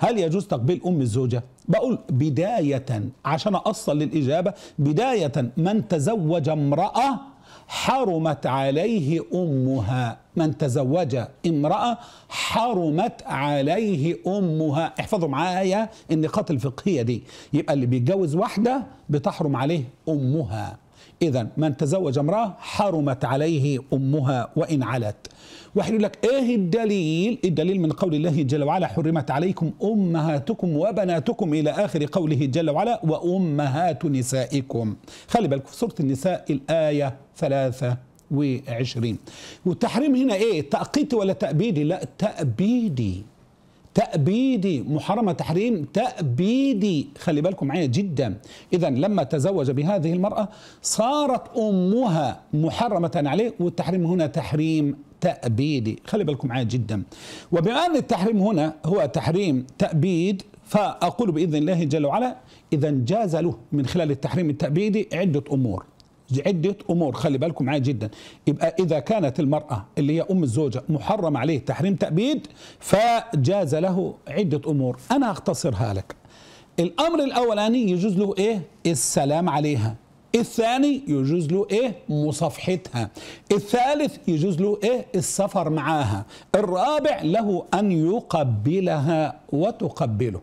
هل يجوز تقبيل أم الزوجة؟ بقول بداية عشان أصل للإجابة بداية من تزوج امرأة حرمت عليه امها من تزوج امراه حرمت عليه امها احفظوا معايا النقاط الفقهيه دي يبقى اللي بيتجوز واحده بتحرم عليه امها إذا من تزوج امرأة حرمت عليه أمها وإن علت واحد لك إيه الدليل الدليل من قول الله جل وعلا حرمت عليكم أمهاتكم وبناتكم إلى آخر قوله جل وعلا وأمهات نسائكم خلي بالك في سورة النساء الآية ثلاثة وعشرين والتحريم هنا ايه تأقيتي ولا تأبيدي لا تأبيدي تأبيدي محرمة تحريم تأبيدي خلي بالكم معي جدا إذا لما تزوج بهذه المرأة صارت أمها محرمة عليه والتحريم هنا تحريم تأبيدي خلي بالكم معي جدا وبما أن التحريم هنا هو تحريم تأبيد فأقول بإذن الله جل وعلا إذا جاز له من خلال التحريم التأبيدي عدة أمور عدة أمور خلي بالكم معايا جدا يبقى إذا كانت المرأة اللي هي أم الزوجة محرم عليه تحريم تأبيد فجاز له عدة أمور أنا أختصرها لك الأمر الأولاني يجوز له إيه السلام عليها الثاني يجوز له ايه مصافحتها الثالث يجوز له ايه السفر معاها الرابع له ان يقبلها وتقبله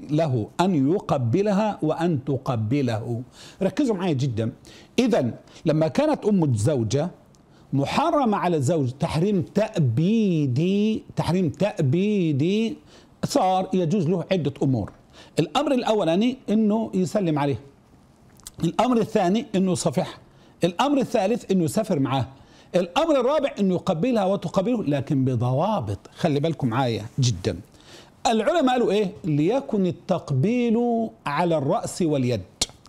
له أن يقبلها وأن تقبله ركزوا معي جدا إذا لما كانت أم الزوجة محرمة على الزوج تحريم تأبيدي تحريم تأبيدي صار يجوز له عدة أمور الأمر الأولاني أنه يسلم عليه الأمر الثاني أنه يصافحها الأمر الثالث أنه يسافر معه الأمر الرابع أنه يقبلها وتقبله لكن بضوابط خلي بالكم معايا جداً العلماء قالوا ايه ليكن التقبيل على الرأس واليد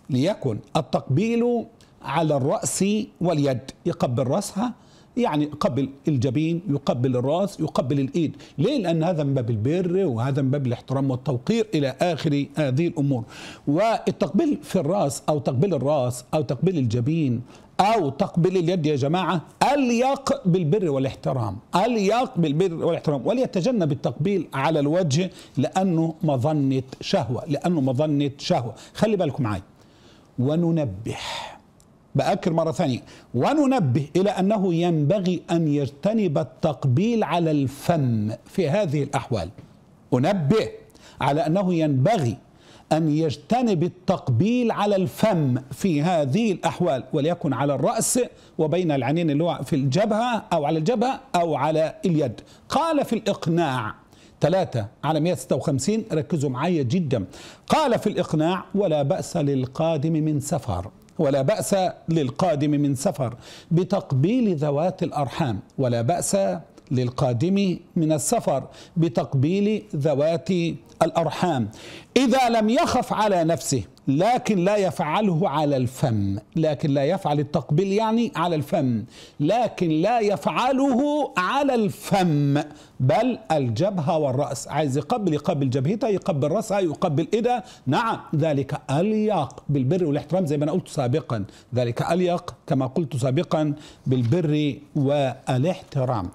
ليكن التقبيل على الرأس واليد يقبل رأسها يعني قبل الجبين يقبل الراس يقبل الايد ليه لان هذا من باب البر وهذا من باب الاحترام والتوقير الى اخر هذه الامور والتقبيل في الراس او تقبيل الراس او تقبيل الجبين أو تقبل اليد يا جماعة أليق بالبر والاحترام أليق بالبر والاحترام وليتجنب التقبيل على الوجه لأنه مظنة شهوة لأنه مظنة شهوة خلي بالكم معايا وننبه بأكر مره ثانيه وننبه الى انه ينبغي ان يجتنب التقبيل على الفم في هذه الاحوال انبه على انه ينبغي ان يجتنب التقبيل على الفم في هذه الاحوال وليكن على الراس وبين العينين اللي هو في الجبهه او على الجبهه او على اليد قال في الاقناع ثلاثة على 156 ركزوا معايا جدا قال في الإقناع ولا بأس للقادم من سفر ولا بأس للقادم من سفر بتقبيل ذوات الأرحام ولا بأس للقادم من السفر بتقبيل ذوات الأرحام إذا لم يخف على نفسه لكن لا يفعله على الفم لكن لا يفعل التقبيل يعني على الفم لكن لا يفعله على الفم بل الجبهة والرأس عايز يقبل يقبل جبهته يقبل رأسها يقبل إيده نعم ذلك أليق بالبر والاحترام زي ما أنا قلت سابقا ذلك أليق كما قلت سابقا بالبر والاحترام